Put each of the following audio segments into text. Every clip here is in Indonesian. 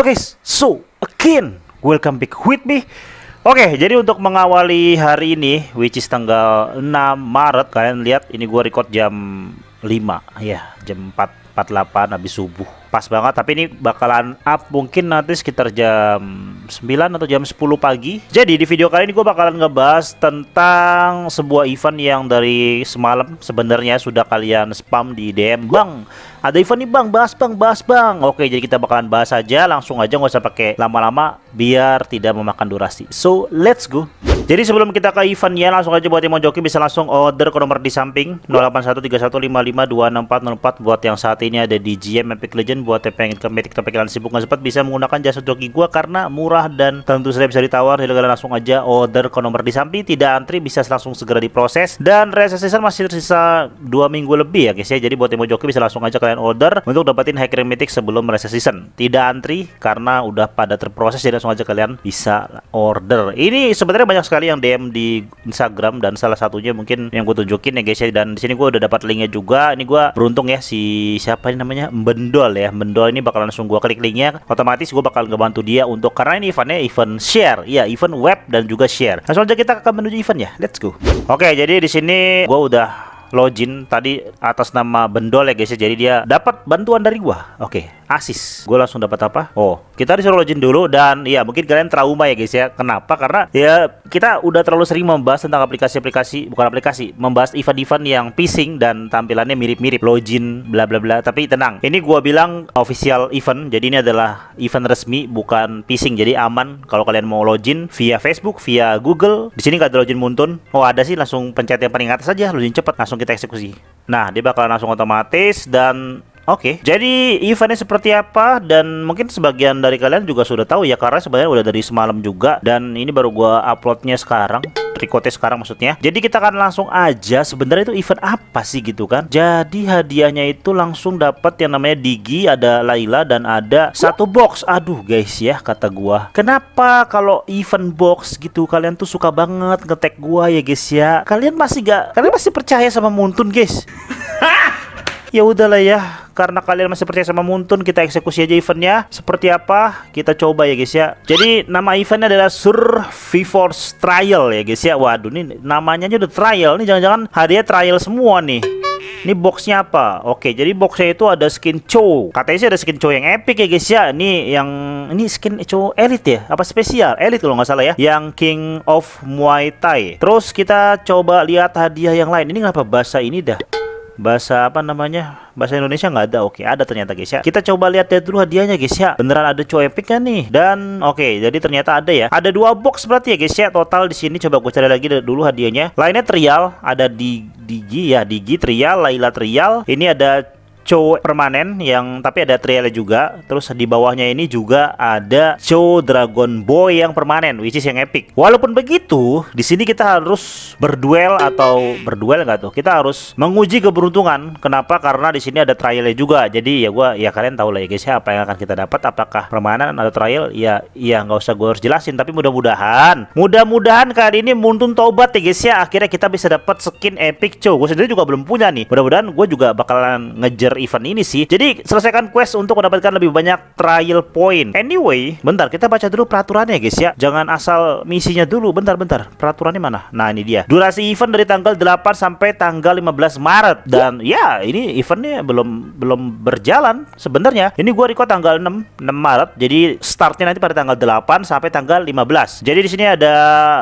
Halo guys, so again, welcome back with me. Oke, okay, jadi untuk mengawali hari ini, which is tanggal 6 Maret, kalian lihat ini gue record jam 5, ya jam 4.48 delapan habis subuh pas banget tapi ini bakalan up mungkin nanti sekitar jam 9 atau jam 10 pagi jadi di video kali ini gue bakalan ngebahas tentang sebuah event yang dari semalam sebenarnya sudah kalian spam di DM Bang ada event nih Bang bahas Bang bahas Bang oke jadi kita bakalan bahas aja langsung aja nggak usah pakai lama-lama biar tidak memakan durasi so let's go jadi sebelum kita ke eventnya langsung aja buat yang mau joki bisa langsung order ke nomor di samping 081315526404 buat yang saat ini ada di GM Epic Legend buat yang pengen ke medik tapi kalian sibuk nggak sempat bisa menggunakan jasa joki gua karena murah dan tentu saja bisa ditawar jadi kalian langsung aja order ke nomor di samping tidak antri bisa langsung segera diproses dan resesi season masih tersisa dua minggu lebih ya guys ya jadi buat yang mau joki bisa langsung aja kalian order untuk dapetin hacker medik sebelum resesi season tidak antri karena udah pada terproses jadi langsung aja kalian bisa order ini sebenarnya banyak sekali yang DM di Instagram dan salah satunya mungkin yang gue tunjukin ya guys ya dan di sini gue udah dapat linknya juga ini gue beruntung ya si siapa ini namanya Bendol ya ya ini bakal langsung gue klik linknya otomatis gue bakal ngebantu dia untuk karena ini eventnya event share ya event web dan juga share nah, langsung aja kita akan menuju event ya let's go oke jadi di sini gue udah login tadi atas nama Bendol ya guys ya jadi dia dapat bantuan dari gua oke okay asis gue langsung dapat apa oh kita disuruh login dulu dan ya mungkin kalian trauma ya guys ya kenapa karena ya kita udah terlalu sering membahas tentang aplikasi-aplikasi bukan aplikasi membahas event-event yang phishing dan tampilannya mirip-mirip login bla bla bla tapi tenang ini gue bilang official event jadi ini adalah event resmi bukan phishing jadi aman kalau kalian mau login via Facebook via Google di sini gak ada login muntun oh ada sih langsung pencet yang paling atas aja login cepet langsung kita eksekusi nah dia bakal langsung otomatis dan Oke, okay. jadi eventnya seperti apa dan mungkin sebagian dari kalian juga sudah tahu ya karena sebenarnya udah dari semalam juga dan ini baru gua uploadnya sekarang trikotnya sekarang maksudnya. Jadi kita akan langsung aja sebenarnya itu event apa sih gitu kan. Jadi hadiahnya itu langsung dapat yang namanya Digi, ada Laila dan ada satu box. Aduh guys ya kata gua. Kenapa kalau event box gitu kalian tuh suka banget ngetek gua ya guys ya. Kalian masih gak kalian masih percaya sama Muntun guys? ya udahlah ya karena kalian masih percaya sama Muntun kita eksekusi aja eventnya seperti apa kita coba ya guys ya jadi nama eventnya adalah Force Trial ya guys ya waduh ini namanya aja udah trial nih jangan-jangan hadiah trial semua nih ini boxnya apa? Oke, jadi boxnya itu ada skin Cho. Katanya sih ada skin Cho yang epic ya guys ya. Ini yang ini skin Cho Elite ya? Apa spesial? Elite kalau nggak salah ya. Yang King of Muay Thai. Terus kita coba lihat hadiah yang lain. Ini kenapa bahasa ini dah? bahasa apa namanya bahasa Indonesia nggak ada oke ada ternyata guys ya kita coba lihat ya dulu hadiahnya guys ya beneran ada cowok epic kan nih dan oke jadi ternyata ada ya ada dua box berarti ya guys ya total di sini coba gue cari lagi dulu hadiahnya lainnya trial ada di Digi ya Digi trial Laila trial ini ada Cho permanen yang tapi ada trial juga. Terus di bawahnya ini juga ada Cho Dragon Boy yang permanen, which is yang epic. Walaupun begitu, di sini kita harus berduel atau berduel nggak tuh? Kita harus menguji keberuntungan. Kenapa? Karena di sini ada trialnya juga. Jadi ya gua ya kalian tahu lah ya guys ya apa yang akan kita dapat. Apakah permanen atau trial? Ya ya nggak usah gue harus jelasin. Tapi mudah-mudahan, mudah-mudahan kali ini Muntun taubat ya guys ya. Akhirnya kita bisa dapat skin epic Cho. Gue sendiri juga belum punya nih. Mudah-mudahan gue juga bakalan ngejar akhir event ini sih. Jadi selesaikan quest untuk mendapatkan lebih banyak trial point. Anyway, bentar kita baca dulu peraturannya guys ya. Jangan asal misinya dulu. Bentar bentar. Peraturannya mana? Nah, ini dia. Durasi event dari tanggal 8 sampai tanggal 15 Maret dan ya ini eventnya belum belum berjalan sebenarnya. Ini gue record tanggal 6 6 Maret. Jadi startnya nanti pada tanggal 8 sampai tanggal 15. Jadi di sini ada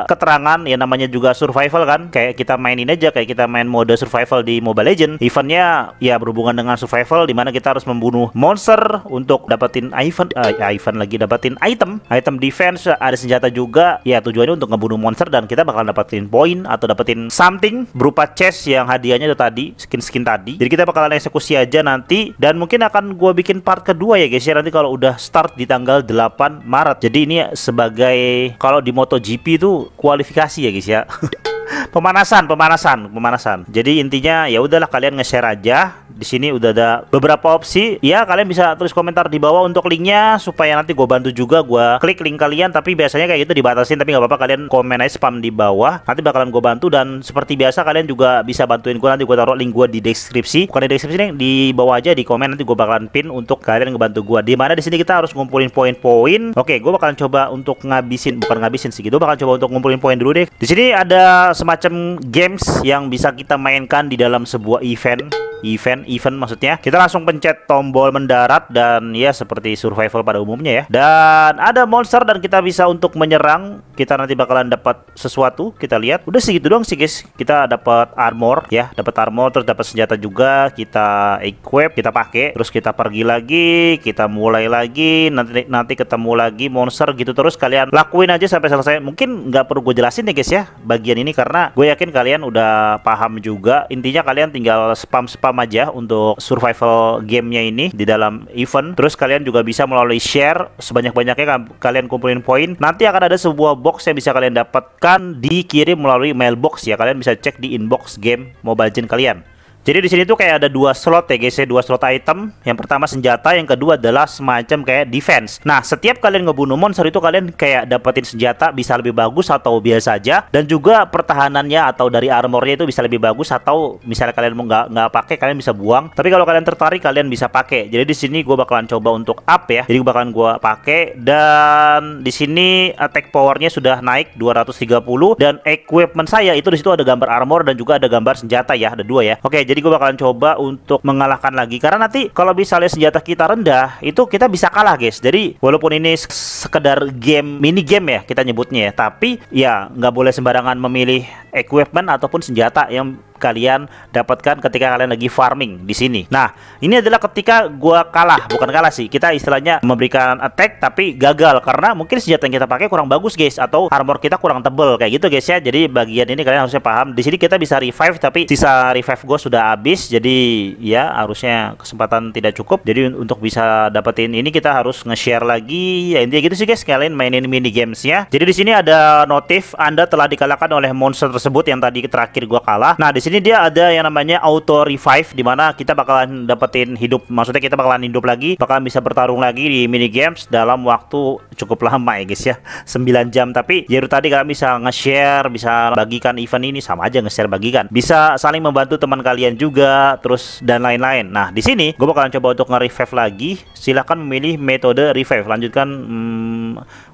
keterangan ya namanya juga survival kan. Kayak kita mainin aja kayak kita main mode survival di Mobile Legend. Eventnya ya berhubungan dengan survival di mana kita harus membunuh monster untuk dapetin Ivan uh, Ivan lagi dapetin item, item defense ada senjata juga. Ya tujuannya untuk ngebunuh monster dan kita bakal dapetin poin atau dapetin something berupa chest yang hadiahnya itu tadi, skin-skin tadi. Jadi kita bakalan eksekusi aja nanti dan mungkin akan gue bikin part kedua ya guys ya nanti kalau udah start di tanggal 8 Maret. Jadi ini sebagai kalau di MotoGP itu kualifikasi ya guys ya. pemanasan, pemanasan, pemanasan. Jadi intinya ya udahlah kalian nge-share aja. Di sini udah ada beberapa opsi. Ya kalian bisa tulis komentar di bawah untuk linknya supaya nanti gue bantu juga gue klik link kalian. Tapi biasanya kayak gitu dibatasin. Tapi nggak apa-apa kalian komen aja spam di bawah. Nanti bakalan gue bantu dan seperti biasa kalian juga bisa bantuin gue nanti gue taruh link gue di deskripsi. Bukan di deskripsi nih, di bawah aja di komen nanti gue bakalan pin untuk kalian ngebantu gue. Di mana di sini kita harus ngumpulin poin-poin. Oke, gue bakalan coba untuk ngabisin bukan ngabisin sih. Gitu. Gue bakalan coba untuk ngumpulin poin dulu deh. Di sini ada semacam games yang bisa kita mainkan di dalam sebuah event event event maksudnya kita langsung pencet tombol mendarat dan ya seperti survival pada umumnya ya dan ada monster dan kita bisa untuk menyerang kita nanti bakalan dapat sesuatu kita lihat udah segitu doang sih guys kita dapat armor ya dapat armor terus dapat senjata juga kita equip kita pakai terus kita pergi lagi kita mulai lagi nanti nanti ketemu lagi monster gitu terus kalian lakuin aja sampai selesai mungkin nggak perlu gue jelasin ya guys ya bagian ini karena gue yakin kalian udah paham juga intinya kalian tinggal spam spam spam aja untuk survival gamenya ini di dalam event. Terus kalian juga bisa melalui share sebanyak-banyaknya kalian kumpulin poin. Nanti akan ada sebuah box yang bisa kalian dapatkan dikirim melalui mailbox ya. Kalian bisa cek di inbox game Mobile Legends kalian. Jadi di sini tuh kayak ada dua slot TGC, ya, ya. dua slot item. Yang pertama senjata, yang kedua adalah semacam kayak defense. Nah, setiap kalian ngebunuh monster itu kalian kayak dapetin senjata bisa lebih bagus atau biasa aja dan juga pertahanannya atau dari armornya itu bisa lebih bagus atau misalnya kalian mau nggak nggak pakai kalian bisa buang. Tapi kalau kalian tertarik kalian bisa pakai. Jadi di sini gue bakalan coba untuk up ya. Jadi bakalan gue pakai dan di sini attack powernya sudah naik 230 dan equipment saya itu di situ ada gambar armor dan juga ada gambar senjata ya, ada dua ya. Oke, jadi gue bakalan coba untuk mengalahkan lagi karena nanti kalau misalnya senjata kita rendah itu kita bisa kalah guys jadi walaupun ini sekedar game mini game ya kita nyebutnya ya tapi ya nggak boleh sembarangan memilih equipment ataupun senjata yang kalian dapatkan ketika kalian lagi farming di sini. Nah, ini adalah ketika gua kalah, bukan kalah sih. Kita istilahnya memberikan attack tapi gagal karena mungkin senjata yang kita pakai kurang bagus, guys, atau armor kita kurang tebel kayak gitu, guys ya. Jadi bagian ini kalian harusnya paham. Di sini kita bisa revive tapi sisa revive gua sudah habis. Jadi ya harusnya kesempatan tidak cukup. Jadi untuk bisa dapetin ini kita harus nge-share lagi. Ya intinya gitu sih, guys. Kalian mainin mini games ya. Jadi di sini ada notif Anda telah dikalahkan oleh monster tersebut yang tadi terakhir gua kalah. Nah, di sini sini dia ada yang namanya auto revive di mana kita bakalan dapetin hidup. Maksudnya kita bakalan hidup lagi, bakalan bisa bertarung lagi di mini games dalam waktu cukup lama ya guys ya. 9 jam tapi jadi tadi kalian bisa nge-share, bisa bagikan event ini sama aja nge-share bagikan. Bisa saling membantu teman kalian juga terus dan lain-lain. Nah, di sini gue bakalan coba untuk nge-revive lagi. Silahkan memilih metode revive. Lanjutkan hmm,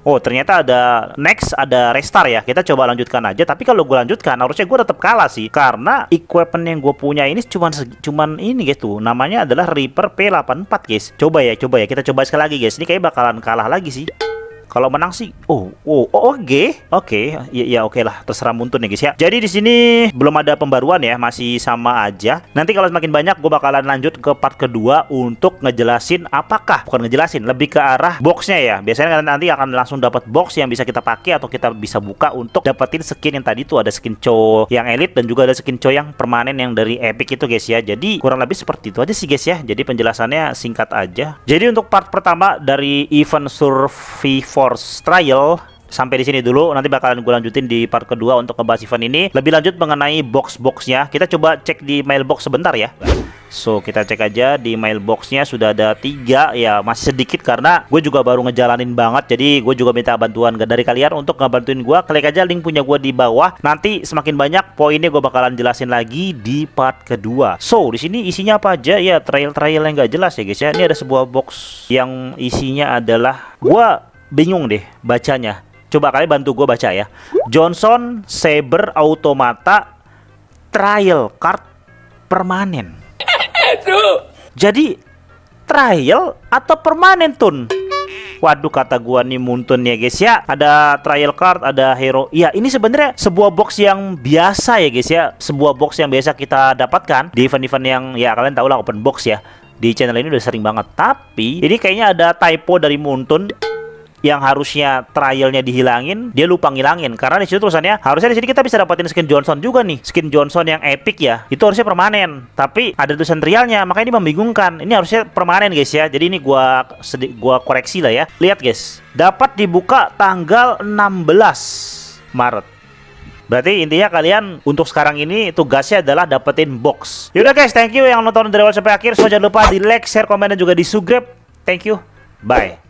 oh ternyata ada next ada restart ya kita coba lanjutkan aja tapi kalau gue lanjutkan harusnya gue tetap kalah sih karena equipment yang gue punya ini cuman cuman ini guys tuh namanya adalah Reaper P84 guys coba ya coba ya kita coba sekali lagi guys ini kayak bakalan kalah lagi sih kalau menang sih, oh, oh, oh, oh oke, okay. oke, okay. ya, ya oke okay lah, terserah muntun ya guys ya. Jadi di sini belum ada pembaruan ya, masih sama aja. Nanti kalau semakin banyak, gue bakalan lanjut ke part kedua untuk ngejelasin apakah, bukan ngejelasin, lebih ke arah boxnya ya. Biasanya kan nanti akan langsung dapat box yang bisa kita pakai atau kita bisa buka untuk dapetin skin yang tadi tuh ada skin cow yang elit dan juga ada skin cow yang permanen yang dari epic itu guys ya. Jadi kurang lebih seperti itu aja sih guys ya. Jadi penjelasannya singkat aja. Jadi untuk part pertama dari event survival Force Trial sampai di sini dulu nanti bakalan gue lanjutin di part kedua untuk ngebahas event ini lebih lanjut mengenai box-boxnya kita coba cek di mailbox sebentar ya So kita cek aja di mailboxnya sudah ada tiga ya masih sedikit karena gue juga baru ngejalanin banget jadi gue juga minta bantuan dari kalian untuk ngebantuin gue klik aja link punya gue di bawah nanti semakin banyak poinnya gue bakalan jelasin lagi di part kedua so di sini isinya apa aja ya trail trail yang gak jelas ya guys ya ini ada sebuah box yang isinya adalah gue bingung deh bacanya. Coba kalian bantu gue baca ya. Johnson Saber Automata Trial Card Permanen. Jadi trial atau permanen tun? Waduh kata gua nih muntun ya guys ya. Ada trial card, ada hero. Ya, ini sebenarnya sebuah box yang biasa ya guys ya. Sebuah box yang biasa kita dapatkan di event-event yang ya kalian tau lah open box ya. Di channel ini udah sering banget. Tapi ini kayaknya ada typo dari Muntun yang harusnya trialnya dihilangin, dia lupa ngilangin karena di situ tulisannya harusnya di sini kita bisa dapetin skin Johnson juga nih, skin Johnson yang epic ya. Itu harusnya permanen, tapi ada tulisan trialnya, makanya ini membingungkan. Ini harusnya permanen guys ya. Jadi ini gua sedi gua koreksi lah ya. Lihat guys, dapat dibuka tanggal 16 Maret. Berarti intinya kalian untuk sekarang ini tugasnya adalah dapetin box. Yaudah guys, thank you yang nonton dari awal sampai akhir. So jangan lupa di like, share, komen, dan juga di subscribe. Thank you. Bye.